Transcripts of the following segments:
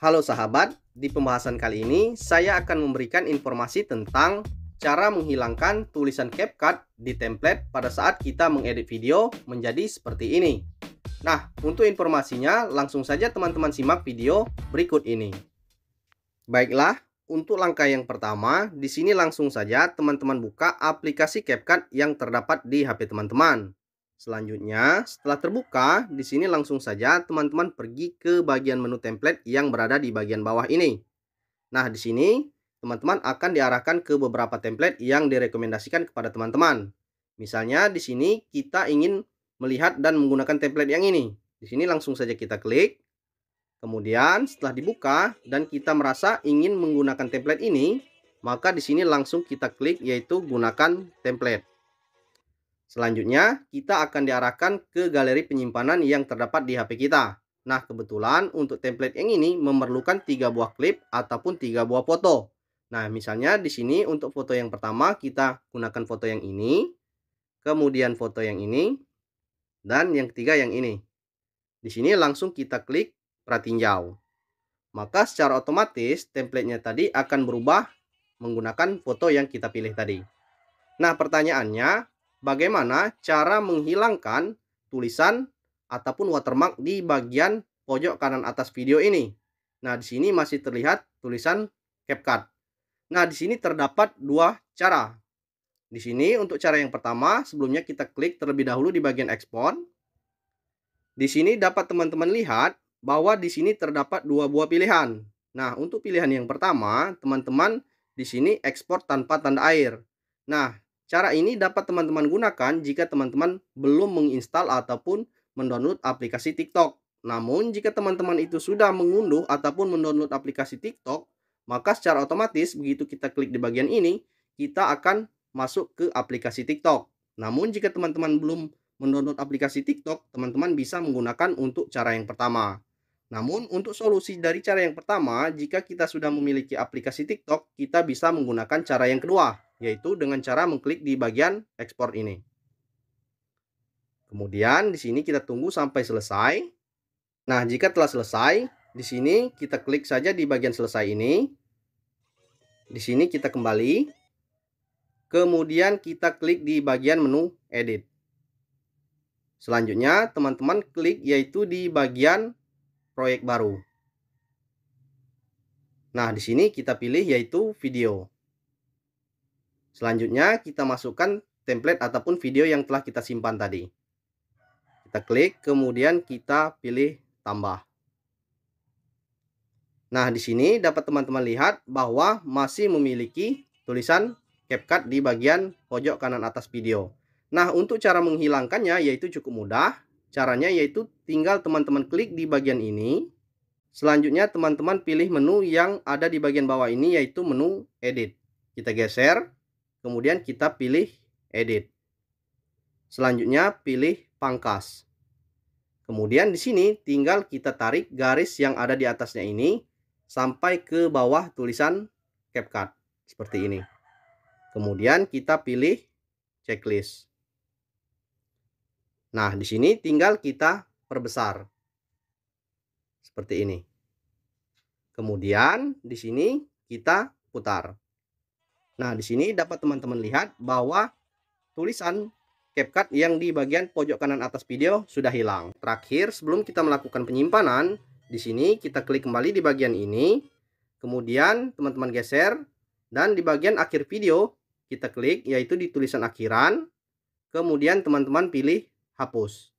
Halo sahabat, di pembahasan kali ini saya akan memberikan informasi tentang cara menghilangkan tulisan CapCut di template pada saat kita mengedit video menjadi seperti ini. Nah, untuk informasinya langsung saja teman-teman simak video berikut ini. Baiklah, untuk langkah yang pertama, di sini langsung saja teman-teman buka aplikasi CapCut yang terdapat di HP teman-teman. Selanjutnya, setelah terbuka, di sini langsung saja teman-teman pergi ke bagian menu template yang berada di bagian bawah ini. Nah, di sini teman-teman akan diarahkan ke beberapa template yang direkomendasikan kepada teman-teman. Misalnya di sini kita ingin melihat dan menggunakan template yang ini. Di sini langsung saja kita klik. Kemudian setelah dibuka dan kita merasa ingin menggunakan template ini, maka di sini langsung kita klik yaitu gunakan template. Selanjutnya, kita akan diarahkan ke galeri penyimpanan yang terdapat di HP kita. Nah, kebetulan untuk template yang ini memerlukan tiga buah klip ataupun tiga buah foto. Nah, misalnya di sini untuk foto yang pertama kita gunakan foto yang ini, kemudian foto yang ini, dan yang ketiga yang ini. Di sini langsung kita klik pratinjau. Maka secara otomatis templatenya tadi akan berubah menggunakan foto yang kita pilih tadi. Nah, pertanyaannya, bagaimana cara menghilangkan tulisan ataupun watermark di bagian pojok kanan atas video ini. Nah, di sini masih terlihat tulisan CapCut. Nah, di sini terdapat dua cara. Di sini untuk cara yang pertama, sebelumnya kita klik terlebih dahulu di bagian export. Di sini dapat teman-teman lihat bahwa di sini terdapat dua buah pilihan. Nah, untuk pilihan yang pertama, teman-teman di sini ekspor tanpa tanda air. Nah, Cara ini dapat teman-teman gunakan jika teman-teman belum menginstal ataupun mendownload aplikasi TikTok. Namun, jika teman-teman itu sudah mengunduh ataupun mendownload aplikasi TikTok, maka secara otomatis begitu kita klik di bagian ini, kita akan masuk ke aplikasi TikTok. Namun, jika teman-teman belum mendownload aplikasi TikTok, teman-teman bisa menggunakan untuk cara yang pertama. Namun, untuk solusi dari cara yang pertama, jika kita sudah memiliki aplikasi TikTok, kita bisa menggunakan cara yang kedua, yaitu dengan cara mengklik di bagian ekspor ini. Kemudian di sini kita tunggu sampai selesai. Nah, jika telah selesai, di sini kita klik saja di bagian selesai ini. Di sini kita kembali. Kemudian kita klik di bagian menu edit. Selanjutnya, teman-teman klik yaitu di bagian proyek baru. Nah, di sini kita pilih yaitu video. Selanjutnya kita masukkan template ataupun video yang telah kita simpan tadi. Kita klik, kemudian kita pilih tambah. Nah, di sini dapat teman-teman lihat bahwa masih memiliki tulisan CapCut di bagian pojok kanan atas video. Nah, untuk cara menghilangkannya yaitu cukup mudah. Caranya yaitu tinggal teman-teman klik di bagian ini. Selanjutnya teman-teman pilih menu yang ada di bagian bawah ini yaitu menu edit. Kita geser. Kemudian kita pilih edit. Selanjutnya pilih pangkas. Kemudian di sini tinggal kita tarik garis yang ada di atasnya ini sampai ke bawah tulisan CapCut seperti ini. Kemudian kita pilih checklist. Nah, di sini tinggal kita perbesar. Seperti ini. Kemudian di sini kita putar. Nah, di sini dapat teman-teman lihat bahwa tulisan CapCut yang di bagian pojok kanan atas video sudah hilang. Terakhir, sebelum kita melakukan penyimpanan, di sini kita klik kembali di bagian ini. Kemudian teman-teman geser dan di bagian akhir video kita klik yaitu di tulisan akhiran. Kemudian teman-teman pilih hapus.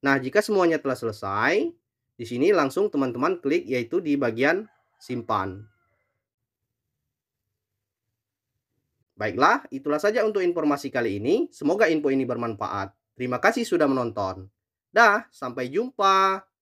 Nah, jika semuanya telah selesai, di sini langsung teman-teman klik yaitu di bagian simpan. Baiklah, itulah saja untuk informasi kali ini. Semoga info ini bermanfaat. Terima kasih sudah menonton. Dah, sampai jumpa.